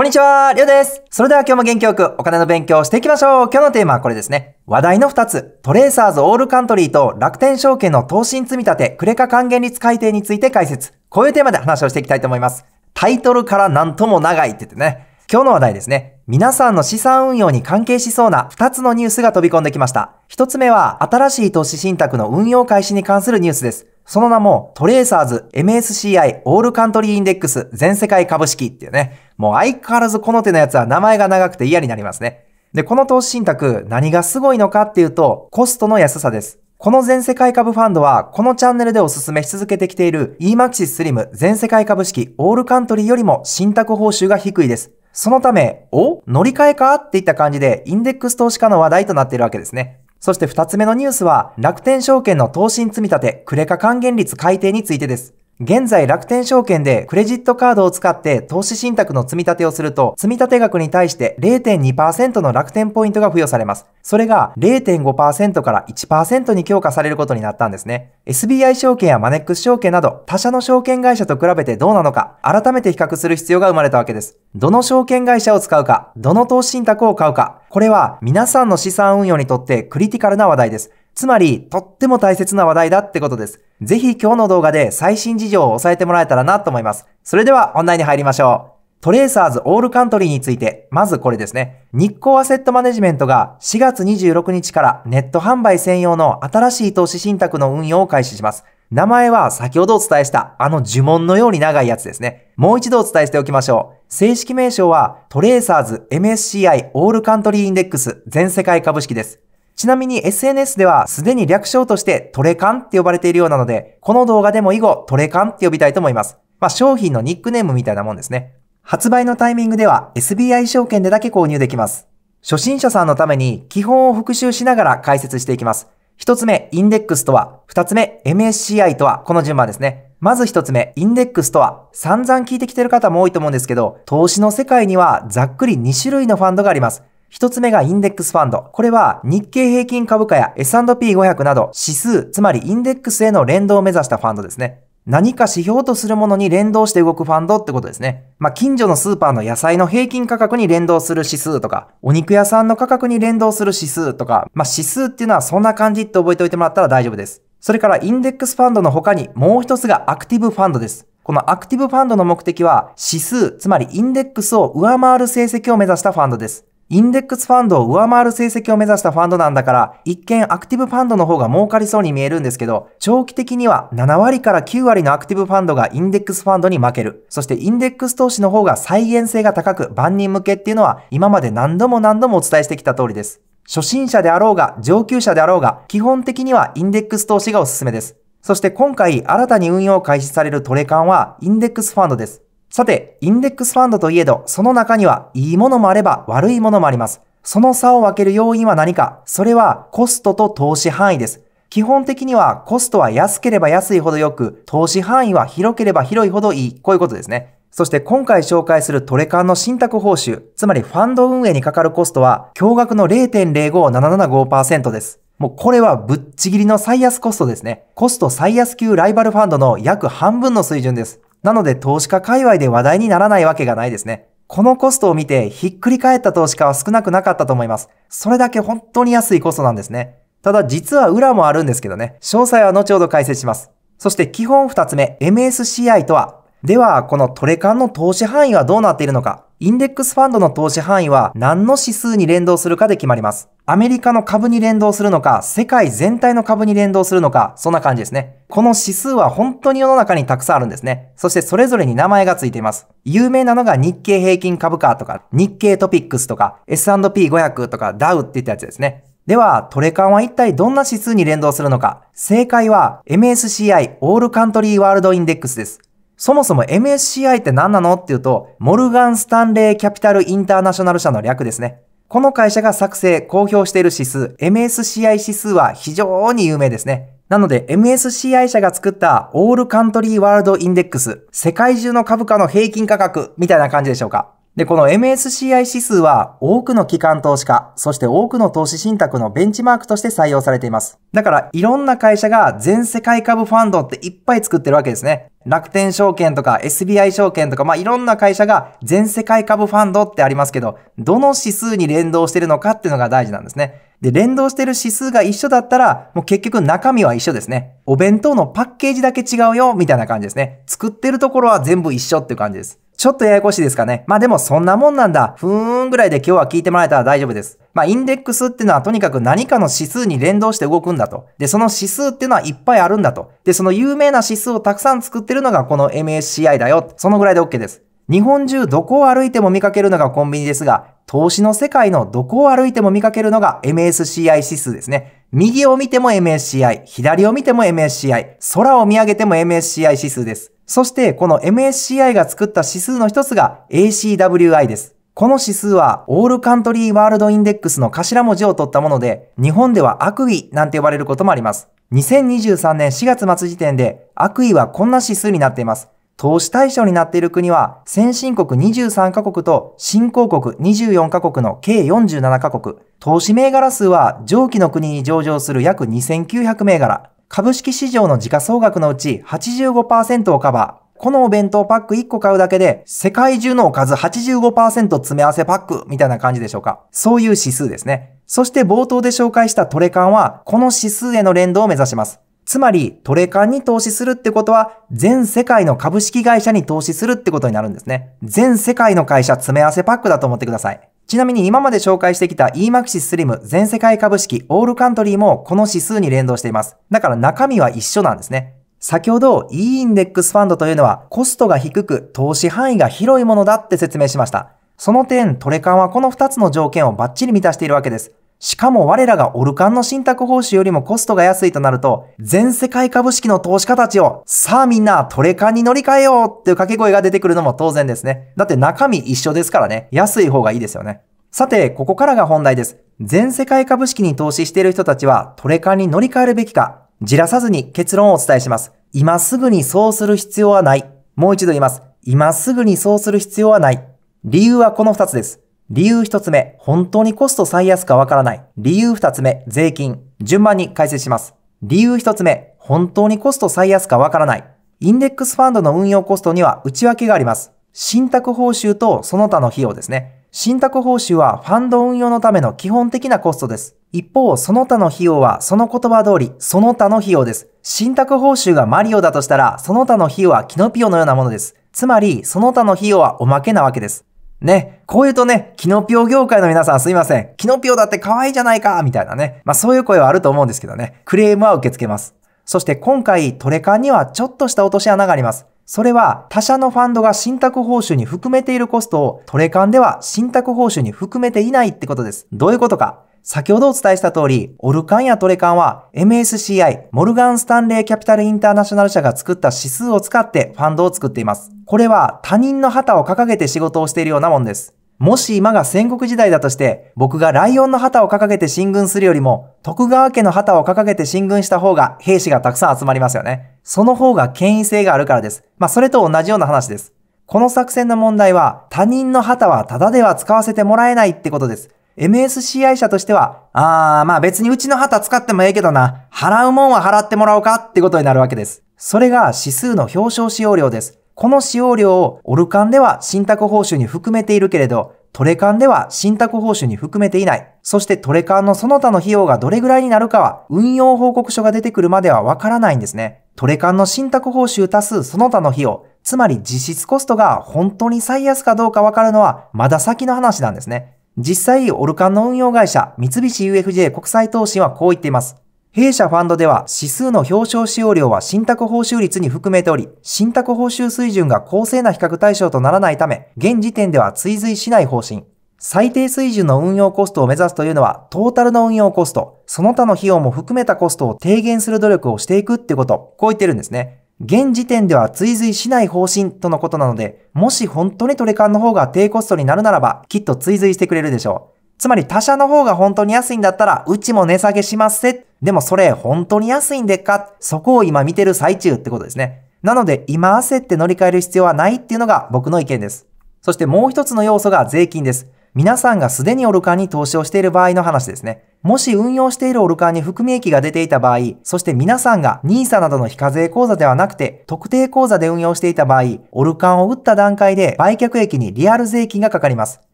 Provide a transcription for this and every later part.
こんにちは、りょうです。それでは今日も元気よくお金の勉強をしていきましょう。今日のテーマはこれですね。話題の2つ、トレーサーズオールカントリーと楽天証券の投資積み立て、クレカ還元率改定について解説。こういうテーマで話をしていきたいと思います。タイトルからなんとも長いって言ってね。今日の話題ですね。皆さんの資産運用に関係しそうな2つのニュースが飛び込んできました。1つ目は、新しい投資信託の運用開始に関するニュースです。その名も、トレーサーズ MSCI オールカントリーインデックス全世界株式っていうね。もう相変わらずこの手のやつは名前が長くて嫌になりますね。で、この投資信託、何がすごいのかっていうと、コストの安さです。この全世界株ファンドは、このチャンネルでお勧めし続けてきている EMAXIS SLIM 全世界株式オールカントリーよりも信託報酬が低いです。そのため、お乗り換えかっていった感じで、インデックス投資家の話題となっているわけですね。そして二つ目のニュースは、楽天証券の投資に積み立て、クレカ還元率改定についてです。現在楽天証券でクレジットカードを使って投資信託の積み立てをすると、積立額に対して0.2%の楽天ポイントが付与されます。それが0.5%から1%に強化されることになったんですね。SBI 証券やマネックス証券など、他社の証券会社と比べてどうなのか、改めて比較する必要が生まれたわけです。どの証券会社を使うか、どの投資信託を買うか、これは皆さんの資産運用にとってクリティカルな話題です。つまり、とっても大切な話題だってことです。ぜひ今日の動画で最新事情を押さえてもらえたらなと思います。それでは本題に入りましょう。トレーサーズオールカントリーについて、まずこれですね。日光アセットマネジメントが4月26日からネット販売専用の新しい投資信託の運用を開始します。名前は先ほどお伝えしたあの呪文のように長いやつですね。もう一度お伝えしておきましょう。正式名称はトレーサーズ MSCI オールカントリーインデックス全世界株式です。ちなみに SNS ではすでに略称としてトレカンって呼ばれているようなので、この動画でも以後トレカンって呼びたいと思います。まあ、商品のニックネームみたいなもんですね。発売のタイミングでは SBI 証券でだけ購入できます。初心者さんのために基本を復習しながら解説していきます。一つ目、インデックスとは、二つ目、MSCI とは、この順番ですね。まず一つ目、インデックスとは、散々聞いてきてる方も多いと思うんですけど、投資の世界にはざっくり2種類のファンドがあります。一つ目がインデックスファンド。これは日経平均株価や S&P500 など指数、つまりインデックスへの連動を目指したファンドですね。何か指標とするものに連動して動くファンドってことですね。まあ、近所のスーパーの野菜の平均価格に連動する指数とか、お肉屋さんの価格に連動する指数とか、まあ、指数っていうのはそんな感じって覚えておいてもらったら大丈夫です。それからインデックスファンドの他にもう一つがアクティブファンドです。このアクティブファンドの目的は指数、つまりインデックスを上回る成績を目指したファンドです。インデックスファンドを上回る成績を目指したファンドなんだから、一見アクティブファンドの方が儲かりそうに見えるんですけど、長期的には7割から9割のアクティブファンドがインデックスファンドに負ける。そしてインデックス投資の方が再現性が高く万人向けっていうのは今まで何度も何度もお伝えしてきた通りです。初心者であろうが上級者であろうが基本的にはインデックス投資がおすすめです。そして今回新たに運用開始されるトレカンはインデックスファンドです。さて、インデックスファンドといえど、その中にはいいものもあれば悪いものもあります。その差を分ける要因は何かそれはコストと投資範囲です。基本的にはコストは安ければ安いほど良く、投資範囲は広ければ広いほどいい。こういうことですね。そして今回紹介するトレカンの信託報酬、つまりファンド運営にかかるコストは驚愕の0.05775%です。もうこれはぶっちぎりの最安コストですね。コスト最安級ライバルファンドの約半分の水準です。なので投資家界隈で話題にならないわけがないですね。このコストを見てひっくり返った投資家は少なくなかったと思います。それだけ本当に安いコストなんですね。ただ実は裏もあるんですけどね。詳細は後ほど解説します。そして基本二つ目、MSCI とはでは、このトレカンの投資範囲はどうなっているのかインデックスファンドの投資範囲は何の指数に連動するかで決まります。アメリカの株に連動するのか、世界全体の株に連動するのか、そんな感じですね。この指数は本当に世の中にたくさんあるんですね。そしてそれぞれに名前がついています。有名なのが日経平均株価とか、日経トピックスとか、S&P500 とか、ダウっていったやつですね。では、トレカンは一体どんな指数に連動するのか正解は MSCI オールカントリーワールドインデックスです。そもそも MSCI って何なのっていうと、モルガン・スタンレイ・キャピタル・インターナショナル社の略ですね。この会社が作成、公表している指数、MSCI 指数は非常に有名ですね。なので MSCI 社が作ったオールカントリーワールドインデックス、世界中の株価の平均価格みたいな感じでしょうか。で、この MSCI 指数は多くの機関投資家、そして多くの投資信託のベンチマークとして採用されています。だから、いろんな会社が全世界株ファンドっていっぱい作ってるわけですね。楽天証券とか SBI 証券とか、まあ、いろんな会社が全世界株ファンドってありますけど、どの指数に連動してるのかっていうのが大事なんですね。で、連動してる指数が一緒だったら、もう結局中身は一緒ですね。お弁当のパッケージだけ違うよ、みたいな感じですね。作ってるところは全部一緒っていう感じです。ちょっとややこしいですかね。まあでもそんなもんなんだ。ふーんぐらいで今日は聞いてもらえたら大丈夫です。まあインデックスってのはとにかく何かの指数に連動して動くんだと。で、その指数ってのはいっぱいあるんだと。で、その有名な指数をたくさん作ってるのがこの MSCI だよ。そのぐらいで OK です。日本中どこを歩いても見かけるのがコンビニですが、投資の世界のどこを歩いても見かけるのが MSCI 指数ですね。右を見ても MSCI、左を見ても MSCI、空を見上げても MSCI 指数です。そしてこの MSCI が作った指数の一つが ACWI です。この指数はオールカントリーワールドインデックスの頭文字を取ったもので、日本では悪意なんて呼ばれることもあります。2023年4月末時点で悪意はこんな指数になっています。投資対象になっている国は先進国23カ国と新興国24カ国の計47カ国。投資銘柄数は上記の国に上場する約2900銘柄。株式市場の時価総額のうち85%をカバー。このお弁当パック1個買うだけで、世界中のおかず85%詰め合わせパックみたいな感じでしょうか。そういう指数ですね。そして冒頭で紹介したトレカンは、この指数への連動を目指します。つまり、トレカンに投資するってことは、全世界の株式会社に投資するってことになるんですね。全世界の会社詰め合わせパックだと思ってください。ちなみに今まで紹介してきた EMAXIS SLIM 全世界株式オールカントリーもこの指数に連動しています。だから中身は一緒なんですね。先ほど E インデックスファンドというのはコストが低く投資範囲が広いものだって説明しました。その点、トレカンはこの2つの条件をバッチリ満たしているわけです。しかも我らがオルカンの信託報酬よりもコストが安いとなると、全世界株式の投資家たちを、さあみんなトレカンに乗り換えようっていう掛け声が出てくるのも当然ですね。だって中身一緒ですからね。安い方がいいですよね。さて、ここからが本題です。全世界株式に投資している人たちはトレカンに乗り換えるべきか、じらさずに結論をお伝えします。今すぐにそうする必要はない。もう一度言います。今すぐにそうする必要はない。理由はこの二つです。理由1つ目、本当にコスト最安かわからない。理由2つ目、税金。順番に解説します。理由1つ目、本当にコスト最安かわからない。インデックスファンドの運用コストには内訳があります。信託報酬とその他の費用ですね。信託報酬はファンド運用のための基本的なコストです。一方、その他の費用はその言葉通り、その他の費用です。信託報酬がマリオだとしたら、その他の費用はキノピオのようなものです。つまり、その他の費用はおまけなわけです。ね、こう言うとね、キノピオ業界の皆さんすいません。キノピオだって可愛いじゃないかみたいなね。まあそういう声はあると思うんですけどね。クレームは受け付けます。そして今回トレカンにはちょっとした落とし穴があります。それは他社のファンドが信託報酬に含めているコストをトレカンでは信託報酬に含めていないってことです。どういうことか先ほどお伝えした通り、オルカンやトレカンは MSCI、モルガン・スタンレー・キャピタル・インターナショナル社が作った指数を使ってファンドを作っています。これは他人の旗を掲げて仕事をしているようなもんです。もし今が戦国時代だとして、僕がライオンの旗を掲げて進軍するよりも、徳川家の旗を掲げて進軍した方が兵士がたくさん集まりますよね。その方が権威性があるからです。まあ、それと同じような話です。この作戦の問題は、他人の旗はタダでは使わせてもらえないってことです。MSCI 社としては、あー、まあ別にうちの旗使ってもええけどな、払うもんは払ってもらおうかってことになるわけです。それが指数の表彰使用量です。この使用量をオルカンでは信託報酬に含めているけれど、トレカンでは信託報酬に含めていない。そしてトレカンのその他の費用がどれぐらいになるかは運用報告書が出てくるまではわからないんですね。トレカンの信託報酬足すその他の費用、つまり実質コストが本当に最安かどうかわかるのはまだ先の話なんですね。実際、オルカンの運用会社、三菱 UFJ 国際投信はこう言っています。弊社ファンドでは指数の表彰使用量は信託報酬率に含めており、信託報酬水準が公正な比較対象とならないため、現時点では追随しない方針。最低水準の運用コストを目指すというのは、トータルの運用コスト、その他の費用も含めたコストを低減する努力をしていくってこと、こう言ってるんですね。現時点では追随しない方針とのことなので、もし本当にトレカンの方が低コストになるならば、きっと追随してくれるでしょう。つまり他社の方が本当に安いんだったら、うちも値下げしますせ。でもそれ本当に安いんでっかそこを今見てる最中ってことですね。なので今焦って乗り換える必要はないっていうのが僕の意見です。そしてもう一つの要素が税金です。皆さんがすでにオルカンに投資をしている場合の話ですね。もし運用しているオルカンに含み益が出ていた場合、そして皆さんが NISA などの非課税口座ではなくて特定口座で運用していた場合、オルカンを打った段階で売却益にリアル税金がかかります。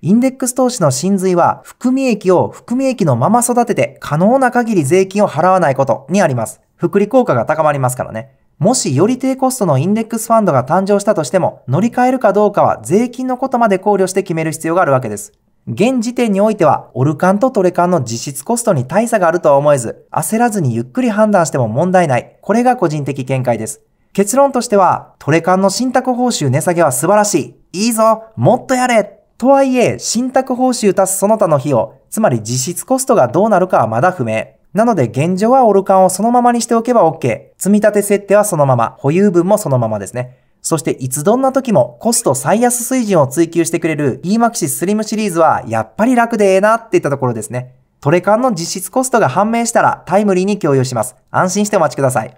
インデックス投資の真髄は、含み益を含み益のまま育てて可能な限り税金を払わないことにあります。福利効果が高まりますからね。もしより低コストのインデックスファンドが誕生したとしても、乗り換えるかどうかは税金のことまで考慮して決める必要があるわけです。現時点においては、オルカンとトレカンの実質コストに大差があるとは思えず、焦らずにゆっくり判断しても問題ない。これが個人的見解です。結論としては、トレカンの信託報酬値下げは素晴らしい。いいぞもっとやれとはいえ、信託報酬足すその他の費用、つまり実質コストがどうなるかはまだ不明。なので現状はオルカンをそのままにしておけば OK。積立設定はそのまま。保有分もそのままですね。そしていつどんな時もコスト最安水準を追求してくれる EMAXIS Slim シリーズはやっぱり楽でええなっていったところですね。トレカンの実質コストが判明したらタイムリーに共有します。安心してお待ちください。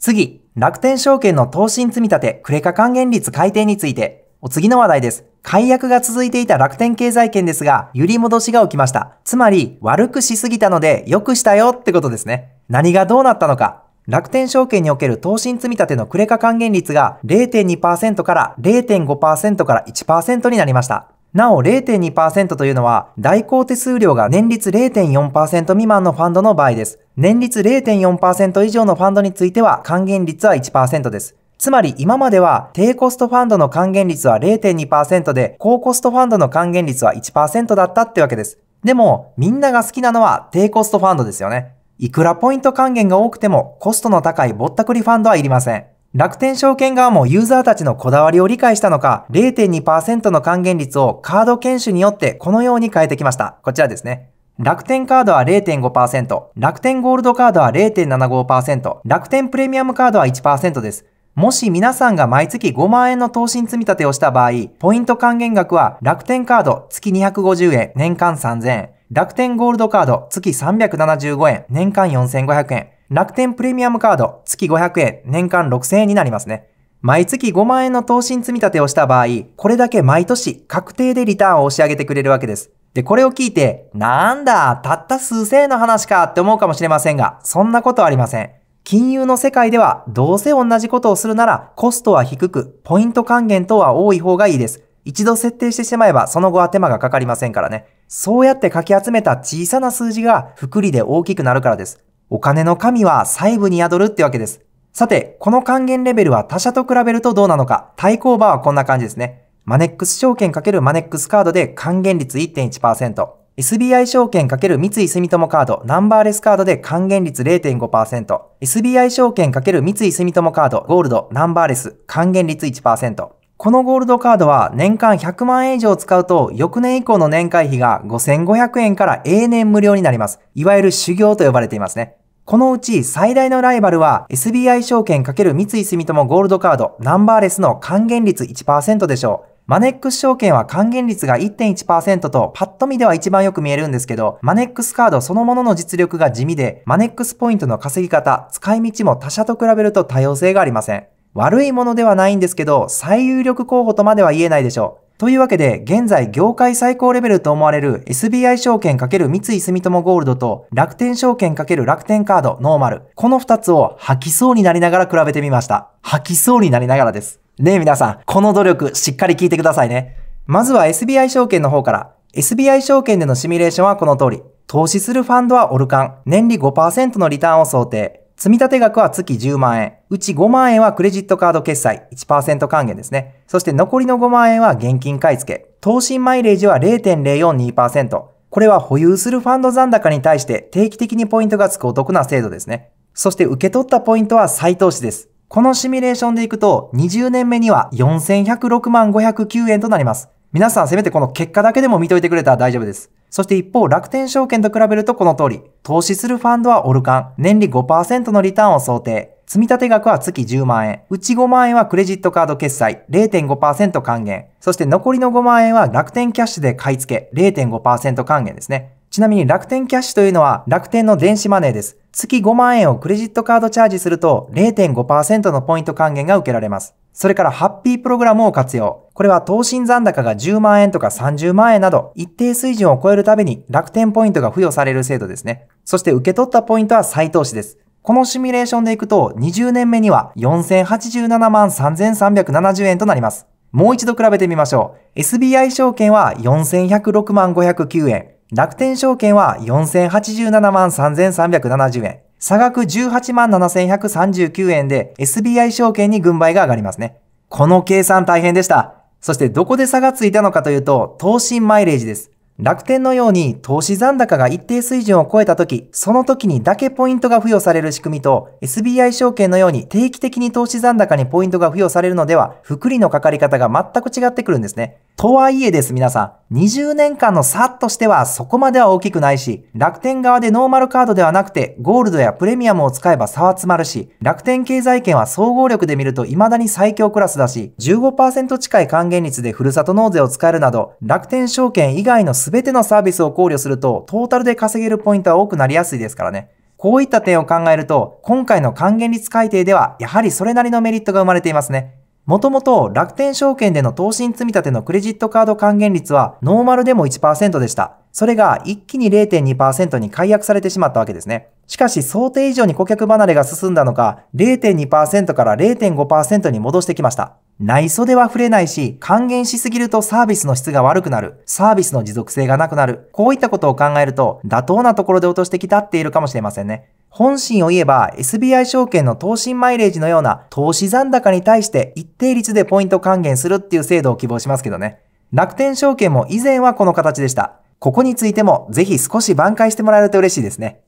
次、楽天証券の投信積立クレカ還元率改定についてお次の話題です。解約が続いていた楽天経済圏ですが、揺り戻しが起きました。つまり、悪くしすぎたので、良くしたよってことですね。何がどうなったのか。楽天証券における投資積立のクレカ還元率が0.2%から0.5%から1%になりました。なお0.2%というのは、代行手数料が年率0.4%未満のファンドの場合です。年率0.4%以上のファンドについては還元率は1%です。つまり今までは低コストファンドの還元率は0.2%で高コストファンドの還元率は1%だったってわけです。でもみんなが好きなのは低コストファンドですよね。いくらポイント還元が多くてもコストの高いぼったくりファンドはいりません。楽天証券側もユーザーたちのこだわりを理解したのか、0.2%の還元率をカード研修によってこのように変えてきました。こちらですね。楽天カードは0.5%、楽天ゴールドカードは0.75%、楽天プレミアムカードは1%です。もし皆さんが毎月5万円の投資積み立てをした場合、ポイント還元額は楽天カード月250円、年間3000円。楽天ゴールドカード月375円、年間4500円。楽天プレミアムカード月500円、年間6000円になりますね。毎月5万円の投資積み立てをした場合、これだけ毎年確定でリターンを押し上げてくれるわけです。で、これを聞いて、なんだ、たった数千円の話かって思うかもしれませんが、そんなことありません。金融の世界ではどうせ同じことをするならコストは低く、ポイント還元等は多い方がいいです。一度設定してしまえばその後は手間がかかりませんからね。そうやってかき集めた小さな数字が複利で大きくなるからです。お金の神は細部に宿るってわけです。さて、この還元レベルは他社と比べるとどうなのか。対抗馬はこんな感じですね。マネックス証券×マネックスカードで還元率1.1%。SBI 証券×三井住友カードナンバーレスカードで還元率0.5%、SBI 証券×三井住友カードゴールドナンバーレス還元率1%。このゴールドカードは年間100万円以上使うと翌年以降の年会費が5500円から永年無料になります。いわゆる修行と呼ばれていますね。このうち最大のライバルは SBI 証券×三井住友ゴールドカードナンバーレスの還元率1%でしょう。マネックス証券は還元率が1.1%とパッと見では一番よく見えるんですけど、マネックスカードそのものの実力が地味で、マネックスポイントの稼ぎ方、使い道も他社と比べると多様性がありません。悪いものではないんですけど、最有力候補とまでは言えないでしょう。というわけで、現在業界最高レベルと思われる SBI 証券×三井住友ゴールドと楽天証券×楽天カードノーマル。この二つを吐きそうになりながら比べてみました。吐きそうになりながらです。ねえ皆さん、この努力しっかり聞いてくださいね。まずは SBI 証券の方から、SBI 証券でのシミュレーションはこの通り。投資するファンドはオルカン、年利5%のリターンを想定。積立額は月10万円。うち5万円はクレジットカード決済。1%還元ですね。そして残りの5万円は現金買い付け。投資マイレージは0.042%。これは保有するファンド残高に対して定期的にポイントがつくお得な制度ですね。そして受け取ったポイントは再投資です。このシミュレーションでいくと、20年目には4106万509円となります。皆さんせめてこの結果だけでも見といてくれたら大丈夫です。そして一方、楽天証券と比べるとこの通り、投資するファンドはオルカン、年利5%のリターンを想定。積立額は月10万円、うち5万円はクレジットカード決済、0.5%還元。そして残りの5万円は楽天キャッシュで買い付け、0.5%還元ですね。ちなみに楽天キャッシュというのは楽天の電子マネーです。月5万円をクレジットカードチャージすると0.5%のポイント還元が受けられます。それからハッピープログラムを活用。これは投信残高が10万円とか30万円など一定水準を超えるたびに楽天ポイントが付与される制度ですね。そして受け取ったポイントは再投資です。このシミュレーションでいくと20年目には4087万3370円となります。もう一度比べてみましょう。SBI 証券は4106万509円。楽天証券は4087万3370円。差額18 7139円で SBI 証券に軍配が上がりますね。この計算大変でした。そしてどこで差がついたのかというと、投信マイレージです。楽天のように投資残高が一定水準を超えた時、その時にだけポイントが付与される仕組みと、SBI 証券のように定期的に投資残高にポイントが付与されるのでは、福利のかかり方が全く違ってくるんですね。とはいえです皆さん、20年間の差としてはそこまでは大きくないし、楽天側でノーマルカードではなくて、ゴールドやプレミアムを使えば差は詰まるし、楽天経済圏は総合力で見ると未だに最強クラスだし、15%近い還元率でふるさと納税を使えるなど、楽天証券以外の全てのサービスを考慮すると、トータルで稼げるポイントは多くなりやすいですからね。こういった点を考えると、今回の還元率改定では、やはりそれなりのメリットが生まれていますね。もともと楽天証券での投資積立のクレジットカード還元率はノーマルでも1%でした。それが一気に0.2%に解約されてしまったわけですね。しかし想定以上に顧客離れが進んだのか、0.2%から0.5%に戻してきました。内袖は触れないし、還元しすぎるとサービスの質が悪くなる。サービスの持続性がなくなる。こういったことを考えると、妥当なところで落としてきたっているかもしれませんね。本心を言えば SBI 証券の投信マイレージのような投資残高に対して一定率でポイント還元するっていう制度を希望しますけどね。楽天証券も以前はこの形でした。ここについてもぜひ少し挽回してもらえると嬉しいですね。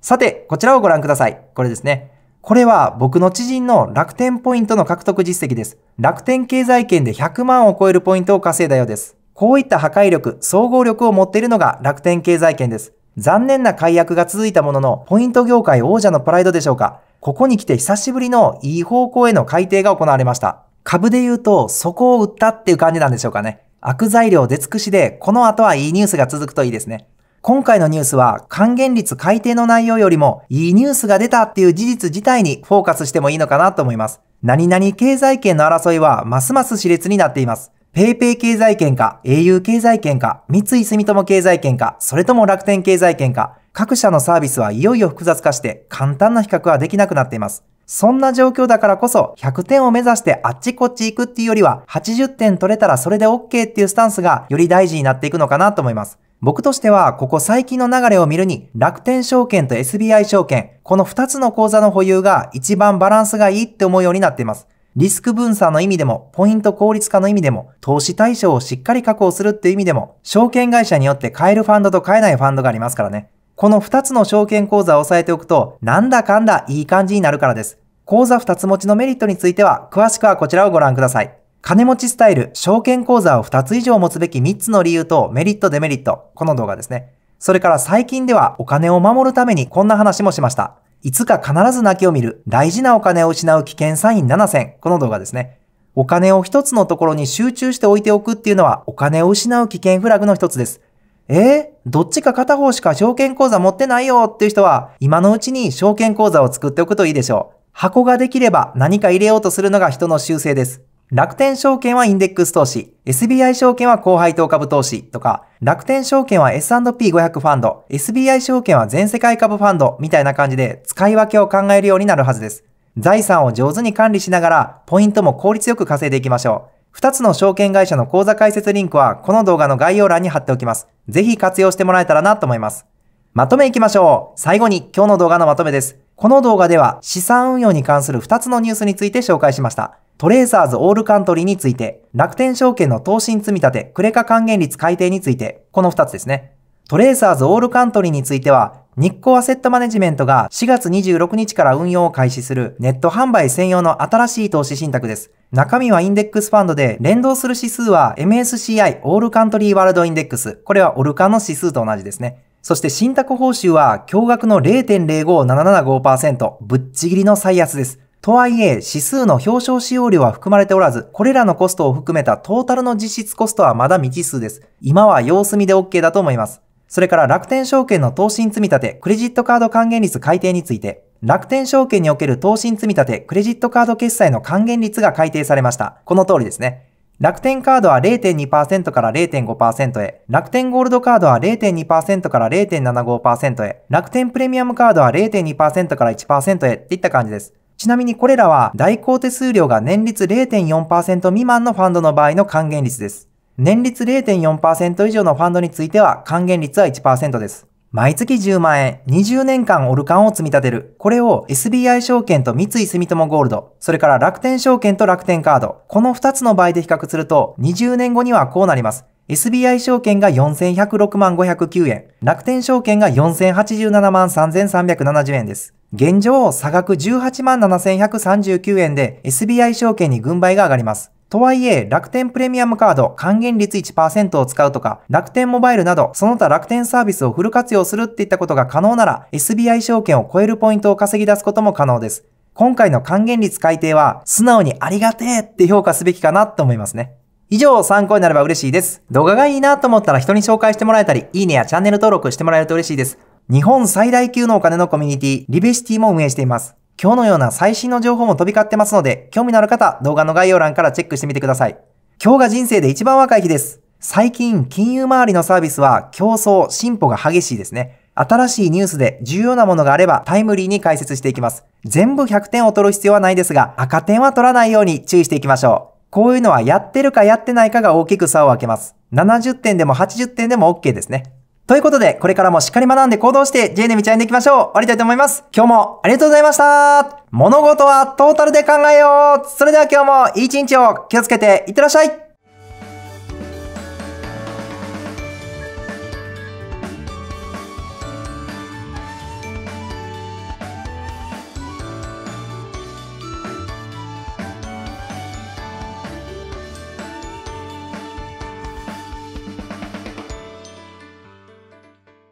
さて、こちらをご覧ください。これですね。これは僕の知人の楽天ポイントの獲得実績です。楽天経済圏で100万を超えるポイントを稼いだようです。こういった破壊力、総合力を持っているのが楽天経済圏です。残念な解約が続いたものの、ポイント業界王者のプライドでしょうか。ここに来て久しぶりのいい方向への改定が行われました。株で言うと、そこを売ったっていう感じなんでしょうかね。悪材料出尽くしで、この後はいいニュースが続くといいですね。今回のニュースは還元率改定の内容よりもいいニュースが出たっていう事実自体にフォーカスしてもいいのかなと思います。何々経済圏の争いはますます熾烈になっています。paypay 経済圏か、au 経済圏か、三井住友経済圏か、それとも楽天経済圏か、各社のサービスはいよいよ複雑化して簡単な比較はできなくなっています。そんな状況だからこそ100点を目指してあっちこっち行くっていうよりは80点取れたらそれで OK っていうスタンスがより大事になっていくのかなと思います。僕としては、ここ最近の流れを見るに、楽天証券と SBI 証券、この2つの口座の保有が一番バランスがいいって思うようになっています。リスク分散の意味でも、ポイント効率化の意味でも、投資対象をしっかり確保するっていう意味でも、証券会社によって買えるファンドと買えないファンドがありますからね。この2つの証券口座を押さえておくと、なんだかんだいい感じになるからです。口座2つ持ちのメリットについては、詳しくはこちらをご覧ください。金持ちスタイル、証券口座を2つ以上持つべき3つの理由とメリット、デメリット。この動画ですね。それから最近ではお金を守るためにこんな話もしました。いつか必ず泣きを見る大事なお金を失う危険サイン7選。この動画ですね。お金を1つのところに集中して置いておくっていうのはお金を失う危険フラグの1つです。えー、どっちか片方しか証券口座持ってないよっていう人は今のうちに証券口座を作っておくといいでしょう。箱ができれば何か入れようとするのが人の習性です。楽天証券はインデックス投資、SBI 証券は後配当株投資とか、楽天証券は S&P500 ファンド、SBI 証券は全世界株ファンドみたいな感じで使い分けを考えるようになるはずです。財産を上手に管理しながら、ポイントも効率よく稼いでいきましょう。2つの証券会社の口座開設リンクは、この動画の概要欄に貼っておきます。ぜひ活用してもらえたらなと思います。まとめいきましょう。最後に今日の動画のまとめです。この動画では資産運用に関する2つのニュースについて紹介しました。トレーサーズオールカントリーについて、楽天証券の投資積立クレカ還元率改定について、この2つですね。トレーサーズオールカントリーについては、日光アセットマネジメントが4月26日から運用を開始するネット販売専用の新しい投資信託です。中身はインデックスファンドで連動する指数は MSCI オールカントリーワールドインデックス。これはオルカンの指数と同じですね。そして信託報酬は驚愕の0.05775%。ぶっちぎりの最安です。とはいえ、指数の表彰使用量は含まれておらず、これらのコストを含めたトータルの実質コストはまだ未知数です。今は様子見で OK だと思います。それから楽天証券の投資積み立て、クレジットカード還元率改定について、楽天証券における投資積み立て、クレジットカード決済の還元率が改定されました。この通りですね。楽天カードは0.2%から0.5%へ、楽天ゴールドカードは0.2%から0.75%へ、楽天プレミアムカードは0.2%から1%へっていった感じです。ちなみにこれらは代行手数料が年率0.4%未満のファンドの場合の還元率です。年率0.4%以上のファンドについては還元率は1%です。毎月10万円、20年間オルカンを積み立てる。これを SBI 証券と三井住友ゴールド、それから楽天証券と楽天カード。この2つの場合で比較すると、20年後にはこうなります。SBI 証券が4106万509円、楽天証券が4087万3370円です。現状、差額18万7139円で SBI 証券に軍配が上がります。とはいえ、楽天プレミアムカード還元率1%を使うとか、楽天モバイルなど、その他楽天サービスをフル活用するっていったことが可能なら、SBI 証券を超えるポイントを稼ぎ出すことも可能です。今回の還元率改定は、素直にありがてえって評価すべきかなと思いますね。以上、参考になれば嬉しいです。動画がいいなと思ったら人に紹介してもらえたり、いいねやチャンネル登録してもらえると嬉しいです。日本最大級のお金のコミュニティ、リベシティも運営しています。今日のような最新の情報も飛び交ってますので、興味のある方、動画の概要欄からチェックしてみてください。今日が人生で一番若い日です。最近、金融周りのサービスは競争、進歩が激しいですね。新しいニュースで重要なものがあればタイムリーに解説していきます。全部100点を取る必要はないですが、赤点は取らないように注意していきましょう。こういうのはやってるかやってないかが大きく差を分けます。70点でも80点でも OK ですね。ということで、これからもしっかり学んで行動して J ネミチャレンでいきましょう終わりたいと思います今日もありがとうございました物事はトータルで考えようそれでは今日もいい一日を気をつけていってらっしゃい